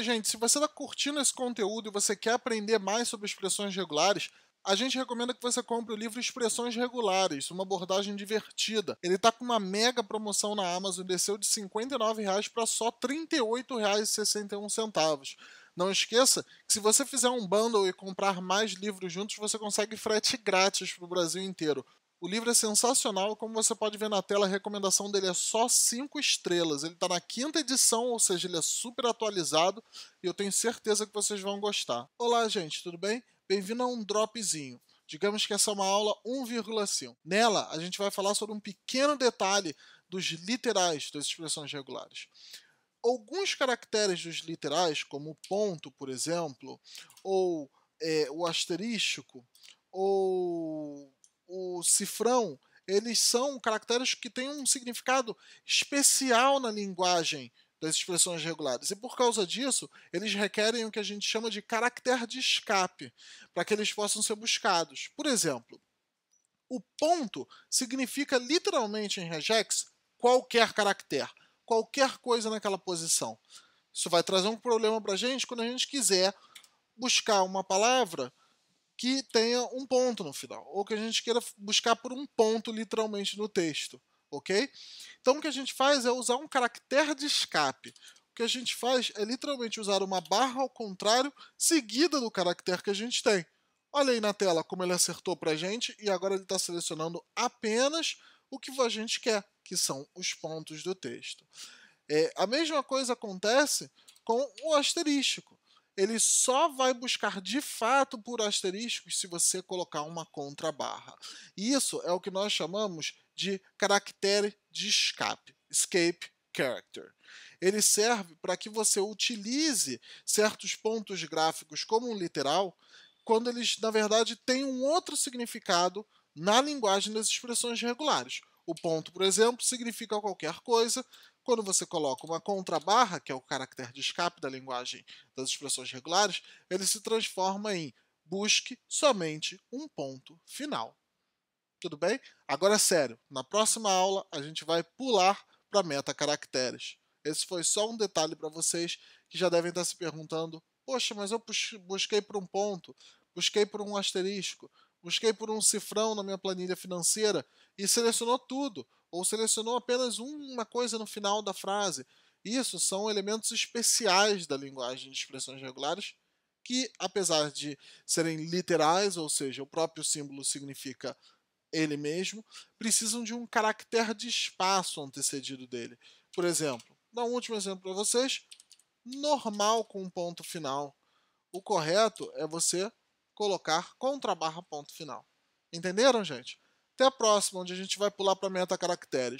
Oi, gente, se você está curtindo esse conteúdo e você quer aprender mais sobre expressões regulares, a gente recomenda que você compre o livro Expressões Regulares, uma abordagem divertida. Ele está com uma mega promoção na Amazon, desceu de R$ 59,00 para só R$ 38,61. Não esqueça que se você fizer um bundle e comprar mais livros juntos, você consegue frete grátis para o Brasil inteiro. O livro é sensacional, como você pode ver na tela, a recomendação dele é só cinco estrelas. Ele está na quinta edição, ou seja, ele é super atualizado e eu tenho certeza que vocês vão gostar. Olá, gente, tudo bem? Bem-vindo a um dropzinho. Digamos que essa é uma aula 1,5. Nela, a gente vai falar sobre um pequeno detalhe dos literais das expressões regulares. Alguns caracteres dos literais, como o ponto, por exemplo, ou é, o asterístico, ou o cifrão, eles são caracteres que têm um significado especial na linguagem das expressões regulares. E por causa disso, eles requerem o que a gente chama de caractere de escape, para que eles possam ser buscados. Por exemplo, o ponto significa literalmente em regex qualquer caractere, qualquer coisa naquela posição. Isso vai trazer um problema para a gente quando a gente quiser buscar uma palavra que tenha um ponto no final, ou que a gente queira buscar por um ponto literalmente no texto, ok? Então o que a gente faz é usar um caractere de escape. O que a gente faz é literalmente usar uma barra ao contrário seguida do caractere que a gente tem. Olha aí na tela como ele acertou para a gente e agora ele está selecionando apenas o que a gente quer, que são os pontos do texto. É, a mesma coisa acontece com o asterístico. Ele só vai buscar de fato por asteriscos se você colocar uma contrabarra. Isso é o que nós chamamos de caractere de escape, escape character. Ele serve para que você utilize certos pontos gráficos como um literal, quando eles, na verdade, têm um outro significado na linguagem das expressões regulares. O ponto, por exemplo, significa qualquer coisa, quando você coloca uma contrabarra, que é o caractere de escape da linguagem das expressões regulares, ele se transforma em busque somente um ponto final. Tudo bem? Agora, é sério, na próxima aula a gente vai pular para meta caracteres. Esse foi só um detalhe para vocês que já devem estar tá se perguntando: poxa, mas eu busquei por um ponto, busquei por um asterisco, busquei por um cifrão na minha planilha financeira e selecionou tudo ou selecionou apenas uma coisa no final da frase. Isso são elementos especiais da linguagem de expressões regulares que, apesar de serem literais, ou seja, o próprio símbolo significa ele mesmo, precisam de um caractere de espaço antecedido dele. Por exemplo, dar um último exemplo para vocês: normal com um ponto final. O correto é você colocar contra barra ponto final. Entenderam, gente? Até a próxima, onde a gente vai pular para meta caracteres.